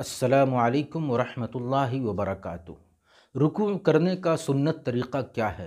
असलकम वरहमल वबरक रुकू करने का सुन्नत तरीक़ा क्या है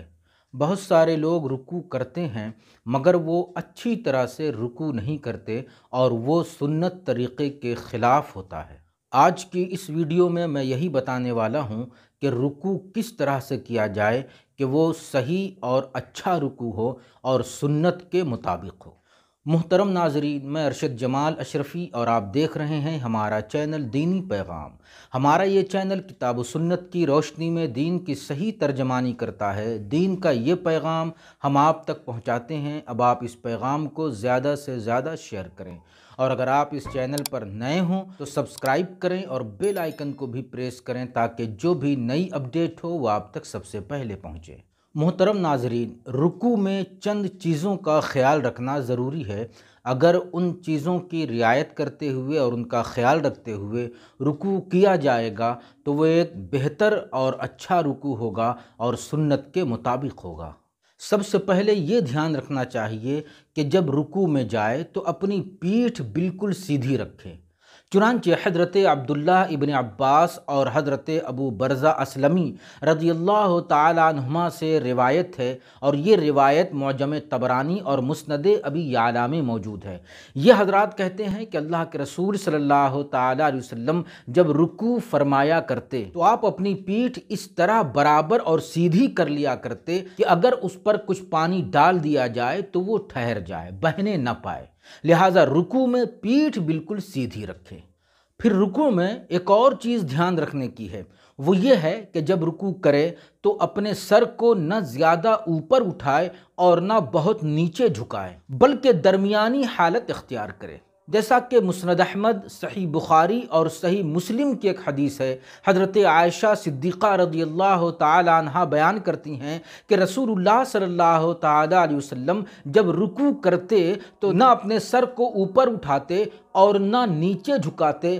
बहुत सारे लोग रुकू करते हैं मगर वो अच्छी तरह से रुकू नहीं करते और वो सुन्नत तरीक़े के ख़िलाफ़ होता है आज की इस वीडियो में मैं यही बताने वाला हूँ कि रुकू किस तरह से किया जाए कि वो सही और अच्छा रुकू हो और सुन्नत के मुताबिक हो मोहतरम नाजरीन मैं अरशद जमाल अशरफ़ी और आप देख रहे हैं हमारा चैनल दीनी पैगाम हमारा ये चैनल किताब सुन्नत की रोशनी में दीन की सही तर्जमानी करता है दीन का ये पैगाम हम आप तक पहुंचाते हैं अब आप इस पैगाम को ज़्यादा से ज़्यादा शेयर करें और अगर आप इस चैनल पर नए हों तो सब्सक्राइब करें और बेल आइकन को भी प्रेस करें ताकि जो भी नई अपडेट हो वह आप तक सबसे पहले पहुँचे मोहतरम नाजरीन रुकू में चंद चीज़ों का ख्याल रखना ज़रूरी है अगर उन चीज़ों की रियायत करते हुए और उनका ख्याल रखते हुए रुकू किया जाएगा तो वह एक बेहतर और अच्छा रुकू होगा और सुन्नत के मुताबिक होगा सबसे पहले ये ध्यान रखना चाहिए कि जब रुकू में जाए तो अपनी पीठ बिल्कुल सीधी रखें चुनानच हज़रत अब्दुल्ला इबन अब्बास और हज़रत अबू बरज़ा असलमी रजी अल्लाह तुमा से रिवायत है और ये रिवायत मौजम तबरानी और मुस्ंद अबी याला में मौजूद है ये हजरत कहते हैं कि अल्लाह के रसूल सल्ला अलैहि जब रुकू फरमाया करते तो आप अपनी पीठ इस तरह बराबर और सीधी कर लिया करते कि अगर उस पर कुछ पानी डाल दिया जाए तो वो ठहर जाए बहने न पाए लिहाजा रुकू में पीठ बिल्कुल सीधी रखें फिर रुकू में एक और चीज़ ध्यान रखने की है वो ये है कि जब रुकू करें तो अपने सर को न ज़्यादा ऊपर उठाए और न बहुत नीचे झुकाए बल्कि दरमियानी हालत इख्तियार करें जैसा कि मुसनद अहमद सही बुखारी और सही मुस्लिम की एक हदीस है हज़रत आयशा सिद्दीक़ा रजी अल्लाह तहा बयान करती हैं कि रसूलुल्लाह सल्लल्लाहु अलैहि वसल्लम जब रुकू करते तो ना अपने सर को ऊपर उठाते और ना नीचे झुकाते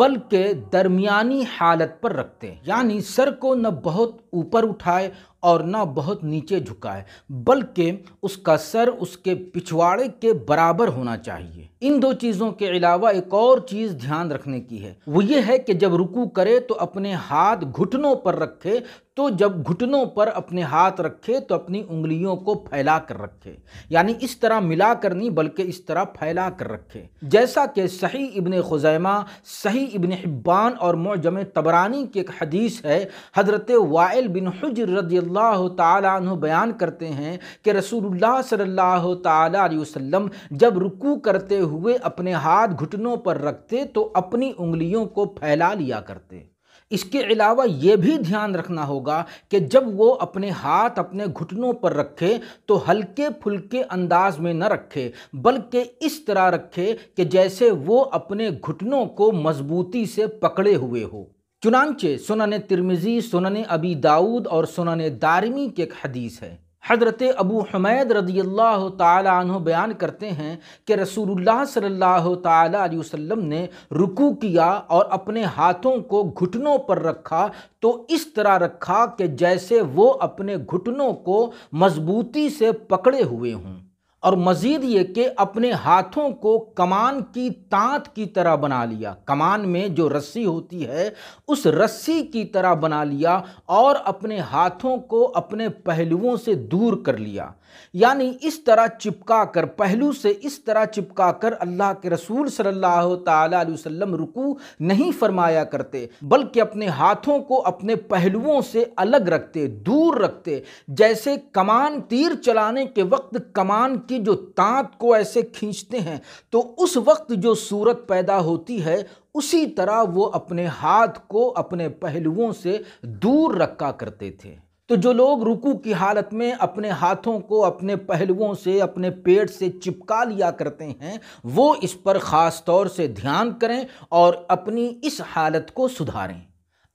बल्कि दरमियानी हालत पर रखते यानी सर को न बहुत ऊपर उठाए और ना बहुत नीचे झुका है बल्कि उसका सर उसके पिछवाड़े के बराबर होना चाहिए इन दो चीज़ों के अलावा एक और चीज़ ध्यान रखने की है वो ये है कि जब रुकू करे तो अपने हाथ घुटनों पर रखे तो जब घुटनों पर अपने हाथ रखे तो अपनी उंगलियों को फैला कर रखे यानी इस तरह मिला कर नहीं बल्कि इस तरह फैला कर रखे जैसा कि सही इबन खुजैमा सही इबन हिब्बान और मौजम तबरानी की एक हदीस है हज़रत वाइल बिन हजर रदी तु बयान करते हैं कि रसूल सल्लल्लाहु जब रुकू करते हुए अपने हाथ घुटनों पर रखते तो अपनी उंगलियों को फैला लिया करते इसके अलावा ये भी ध्यान रखना होगा कि जब वो अपने हाथ अपने घुटनों पर रखे तो हल्के फुल्के अंदाज में न रखे बल्कि इस तरह रखे कि जैसे वो अपने घुटनों को मजबूती से पकड़े हुए हो चुनानचे सुनन तिरमिज़ी सुनन अबी दाऊद और सुनने दारमी के एक हदीस है हज़रत अबू हमैद रदी अल्लाह तु बयान करते हैं कि रसूलुल्लाह सल्लल्लाहु अलैहि वसल्लम ने रुकू किया और अपने हाथों को घुटनों पर रखा तो इस तरह रखा कि जैसे वो अपने घुटनों को मजबूती से पकड़े हुए हों और मज़ीद ये कि अपने हाथों को कमान की तांत की तरह बना लिया कमान में जो रस्सी होती है उस रस्सी की तरह बना लिया और अपने हाथों को अपने पहलुओं से दूर कर लिया यानी इस तरह चिपका कर पहलू से इस तरह चिपका कर अल्लाह के रसूल सल्लल्लाहु अलैहि वसल्लम रुकू नहीं फरमाया करते बल्कि अपने हाथों को अपने पहलुओं से अलग रखते दूर रखते जैसे कमान तीर चलाने के वक्त कमान के जो तांत को ऐसे खींचते हैं तो उस वक्त जो सूरत पैदा होती है उसी तरह वो अपने हाथ को अपने पहलुओं से दूर रखा करते थे तो जो लोग रुकू की हालत में अपने हाथों को अपने पहलुओं से अपने पेट से चिपका लिया करते हैं वो इस पर ख़ास तौर से ध्यान करें और अपनी इस हालत को सुधारें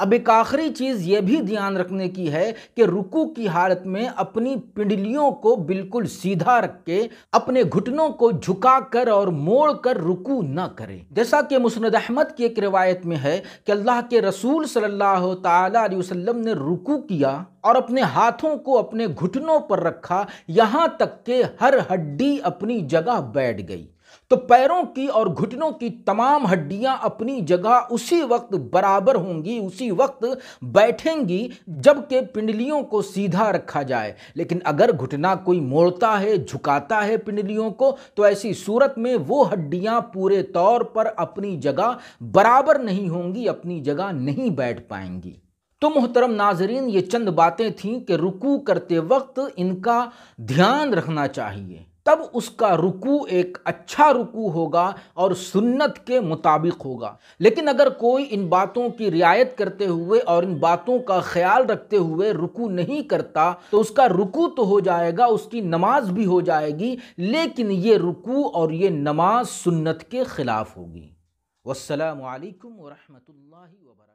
अब एक आखिरी चीज़ यह भी ध्यान रखने की है कि रुकू की हालत में अपनी पिंडलियों को बिल्कुल सीधा रख के अपने घुटनों को झुकाकर और मोड़कर रुकू न करें जैसा कि मुसनद अहमद की एक रिवायत में है कि अल्लाह के रसूल सल्लल्लाहु अलैहि वसल्लम ने रुकू किया और अपने हाथों को अपने घुटनों पर रखा यहाँ तक के हर हड्डी अपनी जगह बैठ गई तो पैरों की और घुटनों की तमाम हड्डियां अपनी जगह उसी वक्त बराबर होंगी उसी वक्त बैठेंगी जबकि पिंडलियों को सीधा रखा जाए लेकिन अगर घुटना कोई मोड़ता है झुकाता है पिंडलियों को तो ऐसी सूरत में वो हड्डियां पूरे तौर पर अपनी जगह बराबर नहीं होंगी अपनी जगह नहीं बैठ पाएंगी तो मोहतरम नाजरीन ये चंद बातें थीं कि रुकू करते वक्त इनका ध्यान रखना चाहिए तब उसका रुकू एक अच्छा रुकू होगा और सुन्नत के मुताबिक होगा लेकिन अगर कोई इन बातों की रियायत करते हुए और इन बातों का ख्याल रखते हुए रुकू नहीं करता तो उसका रुकू तो हो जाएगा उसकी नमाज भी हो जाएगी लेकिन ये रुकू और ये नमाज सुन्नत के ख़िलाफ़ होगी वालकम वरहमल वर्क